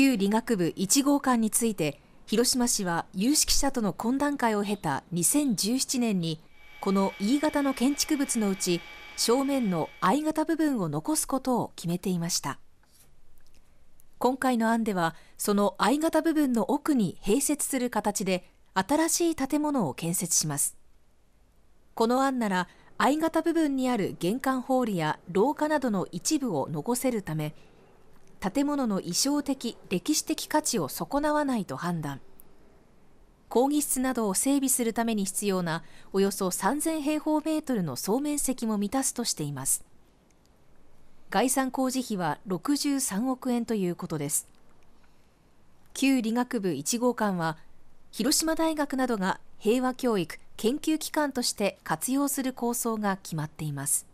旧理学部1号館について広島市は有識者との懇談会を経た2017年にこの E 型の建築物のうち正面の I 型部分を残すことを決めていました今回の案ではその I 型部分の奥に併設する形で新しい建物を建設しますこの案なら I 型部分にある玄関ホールや廊下などの一部を残せるため建物の意匠的歴史的価値を損なわないと判断講義室などを整備するために必要なおよそ3000平方メートルの総面積も満たすとしています概算工事費は63億円ということです旧理学部1号館は広島大学などが平和教育研究機関として活用する構想が決まっています